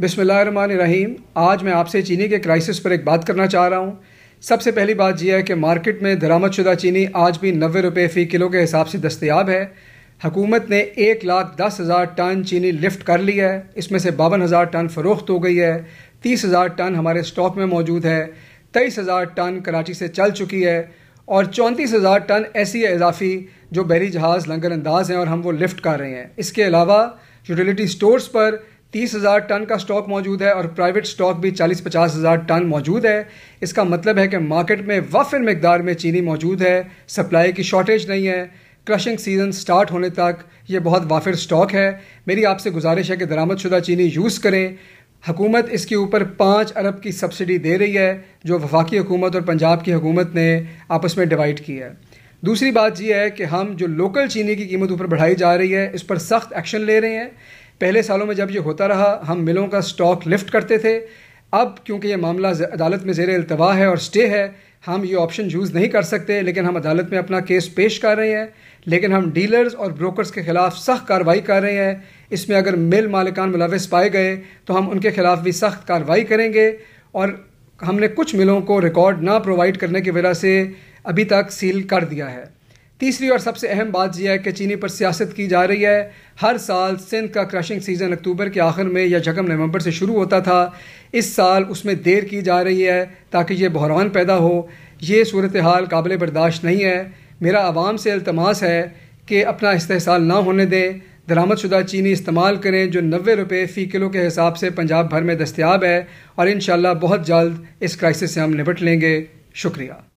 बिसमीम आज मैं आपसे चीनी के क्राइसिस पर एक बात करना चाह रहा हूँ सबसे पहली बात यह है कि मार्केट में दरामदशुदा चीनी आज भी नबे रुपये फ़ी किलो के हिसाब से दस्तियाब है हकूमत ने एक लाख दस हज़ार टन चीनी लिफ्ट कर ली है इसमें से बावन हज़ार टन फ़रोख्त हो गई है तीस हज़ार टन हमारे स्टॉक में मौजूद है तेईस हज़ार टन कराची से चल चुकी है और चौंतीस हज़ार टन ऐसी इजाफी जो बहरी जहाज़ लंगर अंदाज हैं और हम वो लिफ्ट कर रहे हैं इसके अलावा यूटिलिटी स्टोर्स पर तीस हज़ार टन का स्टॉक मौजूद है और प्राइवेट स्टॉक भी चालीस पचास हज़ार टन मौजूद है इसका मतलब है कि मार्केट में वफिन मकदार में चीनी मौजूद है सप्लाई की शॉर्टेज नहीं है क्रशिंग सीज़न स्टार्ट होने तक ये बहुत वाफिर स्टॉक है मेरी आपसे गुजारिश है कि दरामद शुदा चीनी यूज़ करें हुकूमत इसके ऊपर पाँच अरब की सब्सिडी दे रही है जो वफाकी हुकूमत और पंजाब की हुकूमत ने आपस में डिवाइड की है दूसरी बात यह है कि हम जो लोकल चीनी की कीमत ऊपर बढ़ाई जा रही है इस पर सख्त एक्शन ले रहे हैं पहले सालों में जब ये होता रहा हम मिलों का स्टॉक लिफ्ट करते थे अब क्योंकि ये मामला अदालत में जेर अल्तवा है और स्टे है हम ये ऑप्शन यूज़ नहीं कर सकते लेकिन हम अदालत में अपना केस पेश कर रहे हैं लेकिन हम डीलर्स और ब्रोकर्स के ख़िलाफ़ सख्त कार्रवाई कर रहे हैं इसमें अगर मिल मालिकान मुलविस पाए गए तो हम उनके ख़िलाफ़ भी सख्त कार्रवाई करेंगे और हमने कुछ मिलों को रिकॉर्ड ना प्रोवाइड करने की वजह से अभी तक सील कर दिया है तीसरी और सबसे अहम बात यह है कि चीनी पर सियासत की जा रही है हर साल सिंध का क्रशिंग सीज़न अक्टूबर के आखिर में या जगम नवंबर से शुरू होता था इस साल उसमें देर की जा रही है ताकि ये बहरान पैदा हो ये सूरत हाल काबिल बर्दाश्त नहीं है मेरा आवाम से अल्तमास है कि अपना इस्तेसाल ना होने दें दरामदशुदा चीनी इस्तेमाल करें जो नबे रुपये फ़ी किलो के हिसाब से पंजाब भर में दस्तियाब है और इन बहुत जल्द इस क्राइसिस से हम निपट लेंगे शुक्रिया